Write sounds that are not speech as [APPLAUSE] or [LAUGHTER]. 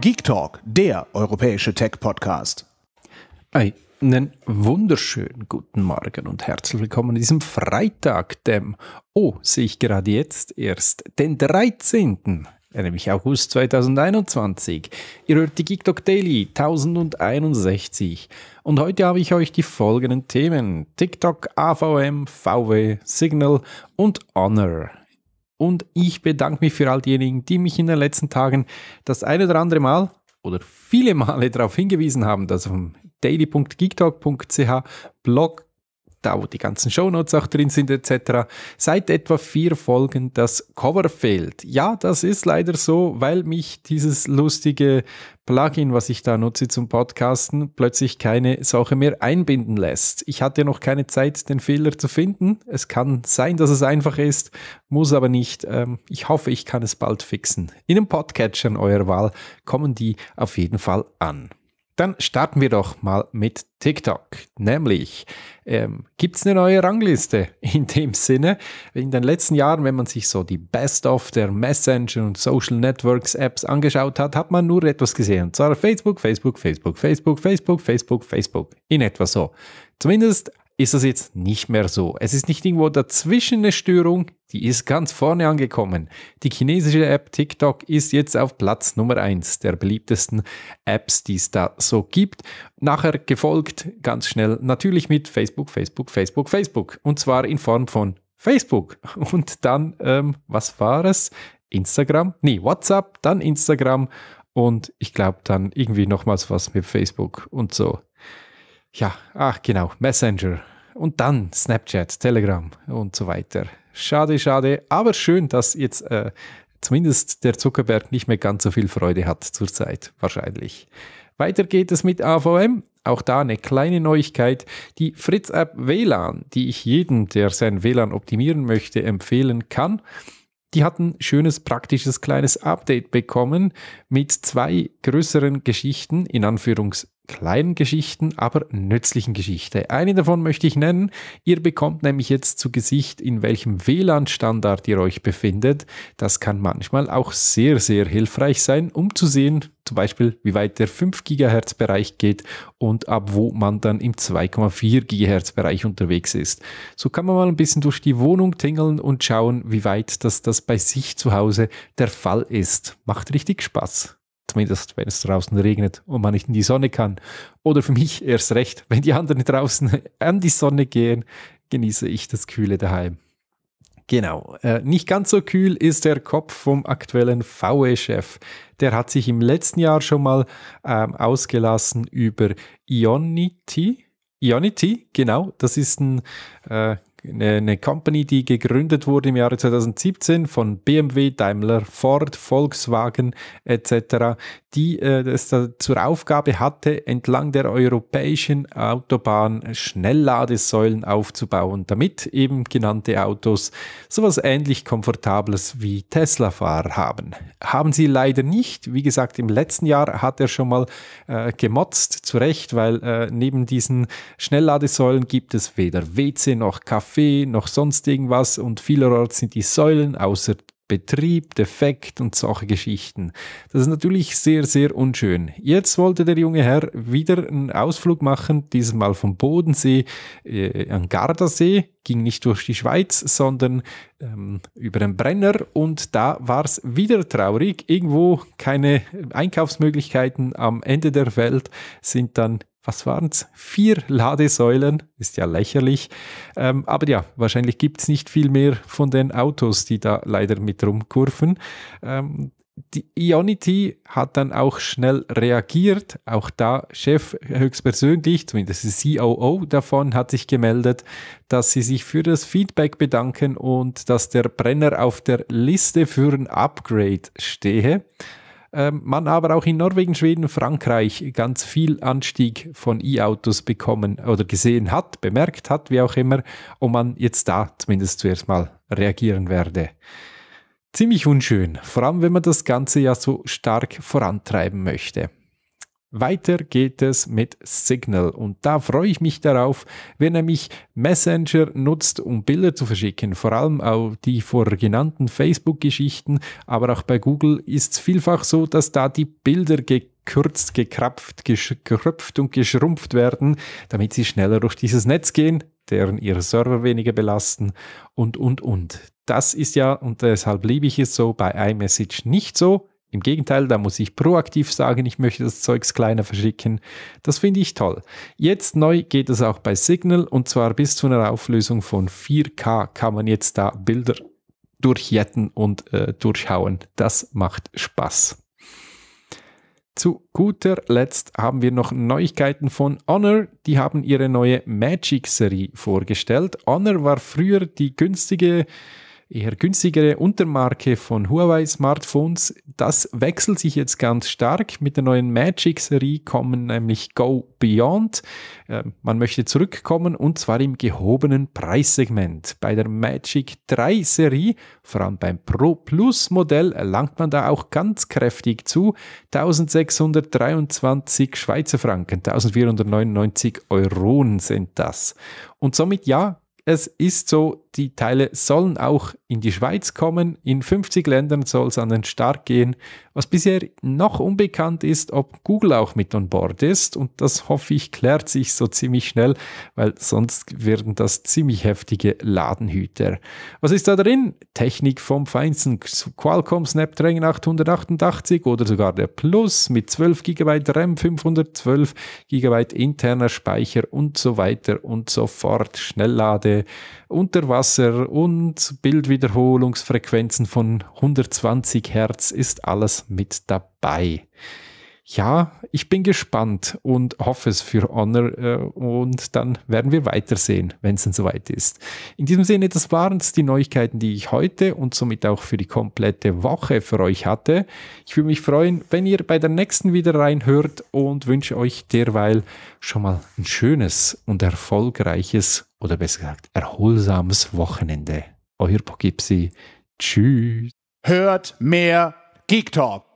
Geek Talk, der europäische Tech-Podcast. Einen wunderschönen guten Morgen und herzlich willkommen an diesem Freitag, dem, oh, sehe ich gerade jetzt erst, den 13. Nämlich August 2021. Ihr hört die Geek Talk Daily 1061. Und heute habe ich euch die folgenden Themen: TikTok, AVM, VW, Signal und Honor und ich bedanke mich für all diejenigen, die mich in den letzten Tagen das eine oder andere Mal oder viele Male darauf hingewiesen haben, dass auf dem daily.geektalk.ch Blog da wo die ganzen Shownotes auch drin sind etc., seit etwa vier Folgen das Cover fehlt. Ja, das ist leider so, weil mich dieses lustige Plugin, was ich da nutze zum Podcasten, plötzlich keine Sache mehr einbinden lässt. Ich hatte noch keine Zeit, den Fehler zu finden. Es kann sein, dass es einfach ist, muss aber nicht. Ähm, ich hoffe, ich kann es bald fixen. In einem Podcatcher eurer Wahl kommen die auf jeden Fall an. Dann starten wir doch mal mit TikTok. Nämlich ähm, gibt es eine neue Rangliste [LAUGHS] in dem Sinne. In den letzten Jahren, wenn man sich so die Best-of der Messenger und Social Networks Apps angeschaut hat, hat man nur etwas gesehen. Und zwar Facebook, Facebook, Facebook, Facebook, Facebook, Facebook, Facebook. In etwa so. Zumindest ist das jetzt nicht mehr so. Es ist nicht irgendwo dazwischen eine Störung, die ist ganz vorne angekommen. Die chinesische App TikTok ist jetzt auf Platz Nummer 1 der beliebtesten Apps, die es da so gibt. Nachher gefolgt ganz schnell natürlich mit Facebook, Facebook, Facebook, Facebook. Und zwar in Form von Facebook. [LAUGHS] Und dann, ähm, was war es? Instagram? Nee, WhatsApp, dann Instagram und ich glaube dann irgendwie nochmals was mit Facebook und so. Ja, ach genau, Messenger und dann Snapchat, Telegram und so weiter. Schade, schade, aber schön, dass jetzt äh, zumindest der Zuckerberg nicht mehr ganz so viel Freude hat zurzeit, wahrscheinlich. Weiter geht es mit AVM. Auch da eine kleine Neuigkeit. Die Fritz-App WLAN, die ich jedem, der sein WLAN optimieren möchte, empfehlen kann, die hat ein schönes, praktisches kleines Update bekommen mit zwei größeren Geschichten, in Anführungs kleinen Geschichten, aber nützlichen Geschichte. Eine davon möchte ich nennen. Ihr bekommt nämlich jetzt zu Gesicht, in welchem WLAN-Standard ihr euch befindet. Das kann manchmal auch sehr, sehr hilfreich sein, um zu sehen, zum Beispiel, wie weit der 5 GHz Bereich geht und ab wo man dann im 2,4 GHz Bereich unterwegs ist. So kann man mal ein bisschen durch die Wohnung tingeln und schauen, wie weit das, das bei sich zu Hause der Fall ist. Macht richtig Spaß. Zumindest, wenn es draußen regnet und man nicht in die Sonne kann. Oder für mich erst recht, wenn die anderen [LAUGHS] draußen an die Sonne gehen, genieße ich das Kühle daheim. Genau. Äh, nicht ganz so kühl ist der Kopf vom aktuellen ve chef Der hat sich im letzten Jahr schon mal ähm, ausgelassen über Ionity. Ionity, genau, das ist ein äh, eine, eine Company, die gegründet wurde im Jahre 2017 von BMW, Daimler, Ford, Volkswagen etc., die äh, es zur Aufgabe hatte, entlang der europäischen Autobahn Schnellladesäulen aufzubauen, damit eben genannte Autos sowas ähnlich Komfortables wie Tesla-Fahrer haben. Haben sie leider nicht. Wie gesagt, im letzten Jahr hat er schon mal äh, gemotzt, zu Recht, weil äh, neben diesen Schnellladesäulen gibt es weder WC noch Kaffee noch sonst irgendwas und vielerorts sind die Säulen außer Betrieb, defekt und solche Geschichten. Das ist natürlich sehr, sehr unschön. Jetzt wollte der junge Herr wieder einen Ausflug machen, dieses Mal vom Bodensee äh, an Gardasee, ging nicht durch die Schweiz, sondern ähm, über den Brenner und da war es wieder traurig. Irgendwo keine Einkaufsmöglichkeiten am Ende der Welt sind dann was waren's? Vier Ladesäulen, ist ja lächerlich. Ähm, aber ja, wahrscheinlich gibt's nicht viel mehr von den Autos, die da leider mit rumkurven. Ähm, die Ionity hat dann auch schnell reagiert. Auch da Chef höchstpersönlich, zumindest die COO davon, hat sich gemeldet, dass sie sich für das Feedback bedanken und dass der Brenner auf der Liste für ein Upgrade stehe. Ähm, man aber auch in Norwegen, Schweden, Frankreich ganz viel Anstieg von E-Autos bekommen oder gesehen hat, bemerkt hat, wie auch immer, und man jetzt da zumindest zuerst mal reagieren werde. Ziemlich unschön, vor allem wenn man das Ganze ja so stark vorantreiben möchte. Weiter geht es mit Signal und da freue ich mich darauf, wer nämlich Messenger nutzt, um Bilder zu verschicken, vor allem auch die vorgenannten Facebook-Geschichten, aber auch bei Google ist es vielfach so, dass da die Bilder gekürzt, gekrapft, gekröpft und geschrumpft werden, damit sie schneller durch dieses Netz gehen, deren ihre Server weniger belasten und, und, und. Das ist ja, und deshalb liebe ich es so, bei iMessage nicht so. Im Gegenteil, da muss ich proaktiv sagen, ich möchte das Zeugs kleiner verschicken. Das finde ich toll. Jetzt neu geht es auch bei Signal und zwar bis zu einer Auflösung von 4K kann man jetzt da Bilder durchjetten und äh, durchhauen. Das macht Spaß. Zu guter Letzt haben wir noch Neuigkeiten von Honor. Die haben ihre neue Magic-Serie vorgestellt. Honor war früher die günstige eher günstigere Untermarke von Huawei Smartphones. Das wechselt sich jetzt ganz stark. Mit der neuen Magic Serie kommen nämlich Go Beyond. Äh, man möchte zurückkommen und zwar im gehobenen Preissegment. Bei der Magic 3 Serie, vor allem beim Pro Plus Modell, langt man da auch ganz kräftig zu. 1623 Schweizer Franken, 1499 Euronen sind das. Und somit ja, es ist so, die Teile sollen auch in die Schweiz kommen. In 50 Ländern soll es an den Start gehen. Was bisher noch unbekannt ist, ob Google auch mit an Bord ist und das hoffe ich klärt sich so ziemlich schnell, weil sonst werden das ziemlich heftige Ladenhüter. Was ist da drin? Technik vom Feinsten, Qualcomm Snapdragon 888 oder sogar der Plus mit 12 GB RAM, 512 GB interner Speicher und so weiter und so fort. Schnelllade, Unterwasser und Bildwiederholungsfrequenzen von 120 Hertz ist alles mit dabei. Ja, ich bin gespannt und hoffe es für Honor äh, und dann werden wir weitersehen, wenn es denn soweit ist. In diesem Sinne, das waren es die Neuigkeiten, die ich heute und somit auch für die komplette Woche für euch hatte. Ich würde mich freuen, wenn ihr bei der nächsten wieder reinhört und wünsche euch derweil schon mal ein schönes und erfolgreiches oder besser gesagt erholsames Wochenende. Euer Pogipsi. Tschüss. Hört mehr Geek Talk.